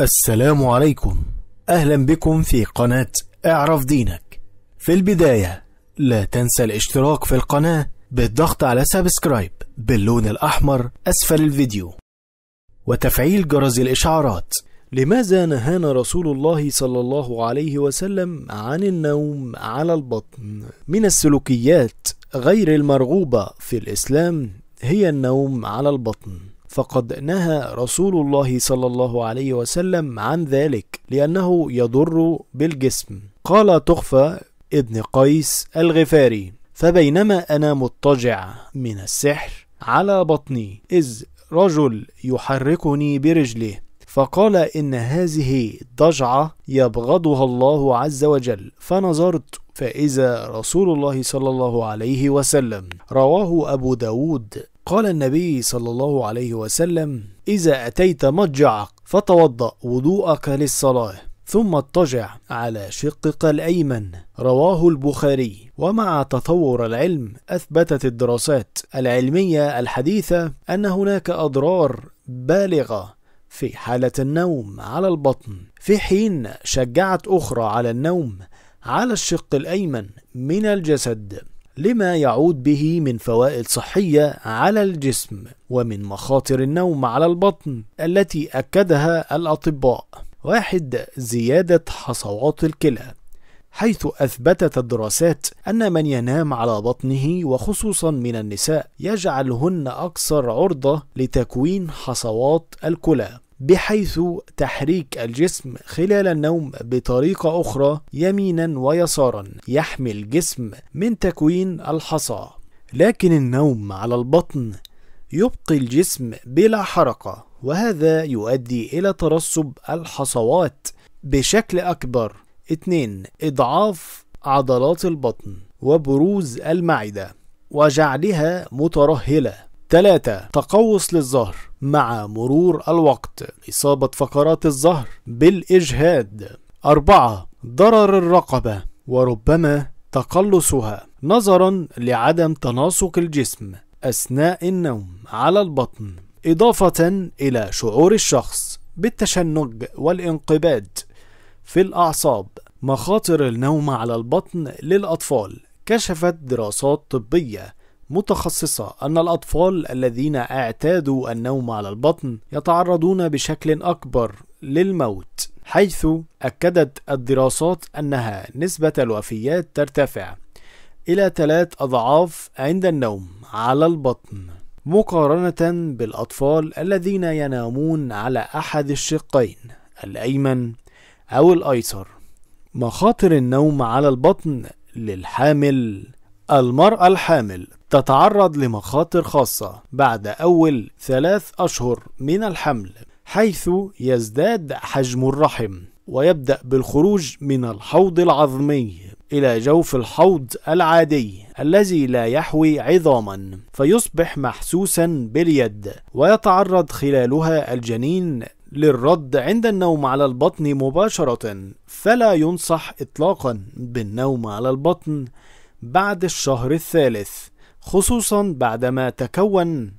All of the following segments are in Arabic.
السلام عليكم أهلا بكم في قناة اعرف دينك في البداية لا تنسى الاشتراك في القناة بالضغط على سبسكرايب باللون الأحمر أسفل الفيديو وتفعيل جرس الإشعارات لماذا نهانا رسول الله صلى الله عليه وسلم عن النوم على البطن من السلوكيات غير المرغوبة في الإسلام هي النوم على البطن فقد نهى رسول الله صلى الله عليه وسلم عن ذلك لأنه يضر بالجسم قال تخفى ابن قيس الغفاري فبينما أنا مضطجع من السحر على بطني إذ رجل يحركني برجله فقال إن هذه ضجعة يبغضها الله عز وجل فنظرت فإذا رسول الله صلى الله عليه وسلم رواه أبو داود قال النبي صلى الله عليه وسلم إذا أتيت مضجعك فتوضأ وضوءك للصلاة ثم اضطجع على شقك الأيمن رواه البخاري ومع تطور العلم أثبتت الدراسات العلمية الحديثة أن هناك أضرار بالغة في حالة النوم على البطن في حين شجعت أخرى على النوم على الشق الأيمن من الجسد لما يعود به من فوائد صحية على الجسم ومن مخاطر النوم على البطن التي أكدها الأطباء واحد زيادة حصوات الكلى حيث أثبتت الدراسات أن من ينام على بطنه وخصوصا من النساء يجعلهن أكثر عرضة لتكوين حصوات الكلى بحيث تحريك الجسم خلال النوم بطريقة أخرى يمينا ويسارا يحمي الجسم من تكوين الحصى لكن النوم على البطن يبقي الجسم بلا حركة وهذا يؤدي إلى ترسب الحصوات بشكل أكبر 2 إضعاف عضلات البطن وبروز المعدة وجعلها مترهلة 3 تقوس للظهر مع مرور الوقت إصابة فقرات الظهر بالإجهاد 4 ضرر الرقبة وربما تقلصها نظرا لعدم تناسق الجسم أثناء النوم على البطن إضافة إلى شعور الشخص بالتشنج والانقباض في الأعصاب مخاطر النوم على البطن للأطفال كشفت دراسات طبية متخصصة أن الأطفال الذين اعتادوا النوم على البطن يتعرضون بشكل أكبر للموت حيث أكدت الدراسات أنها نسبة الوفيات ترتفع إلى ثلاث أضعاف عند النوم على البطن مقارنة بالأطفال الذين ينامون على أحد الشقين الأيمن أو الأيسر مخاطر النوم على البطن للحامل المرأة الحامل تتعرض لمخاطر خاصة بعد أول ثلاث أشهر من الحمل حيث يزداد حجم الرحم ويبدأ بالخروج من الحوض العظمي إلى جوف الحوض العادي الذي لا يحوي عظاما فيصبح محسوسا باليد ويتعرض خلالها الجنين للرد عند النوم على البطن مباشرة فلا ينصح إطلاقا بالنوم على البطن بعد الشهر الثالث خصوصا بعدما تكون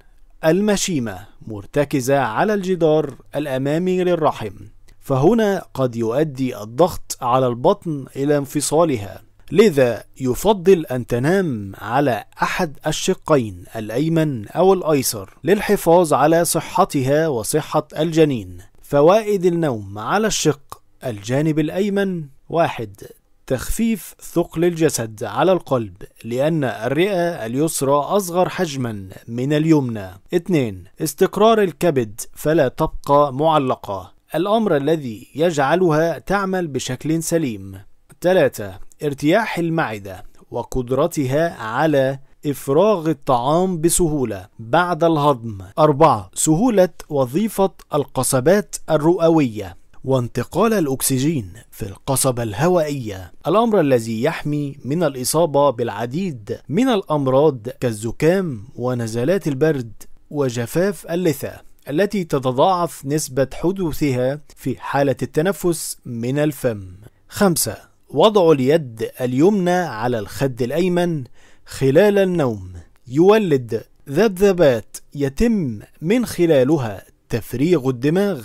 المشيمة مرتكزة على الجدار الأمامي للرحم فهنا قد يؤدي الضغط على البطن إلى انفصالها لذا يفضل أن تنام على أحد الشقين الأيمن أو الأيسر للحفاظ على صحتها وصحة الجنين فوائد النوم على الشق الجانب الأيمن واحد تخفيف ثقل الجسد على القلب لأن الرئة اليسرى أصغر حجما من اليمنى 2 استقرار الكبد فلا تبقى معلقة الأمر الذي يجعلها تعمل بشكل سليم 3 ارتياح المعدة وقدرتها على إفراغ الطعام بسهولة بعد الهضم 4 سهولة وظيفة القصبات الرئوية وانتقال الأكسجين في القصبة الهوائية الأمر الذي يحمي من الإصابة بالعديد من الأمراض كالزكام ونزلات البرد وجفاف اللثة التي تتضاعف نسبة حدوثها في حالة التنفس من الفم 5. وضع اليد اليمنى على الخد الأيمن خلال النوم يولد ذبذبات يتم من خلالها تفريغ الدماغ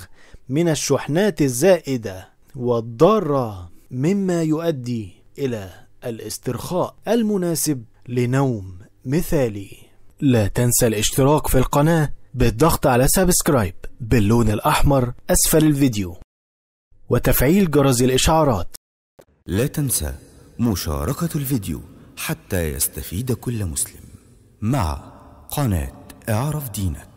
من الشحنات الزائدة والضارة مما يؤدي إلى الاسترخاء المناسب لنوم مثالي لا تنسى الاشتراك في القناة بالضغط على سبسكرايب باللون الأحمر أسفل الفيديو وتفعيل جرس الإشعارات لا تنسى مشاركة الفيديو حتى يستفيد كل مسلم مع قناة اعرف دينك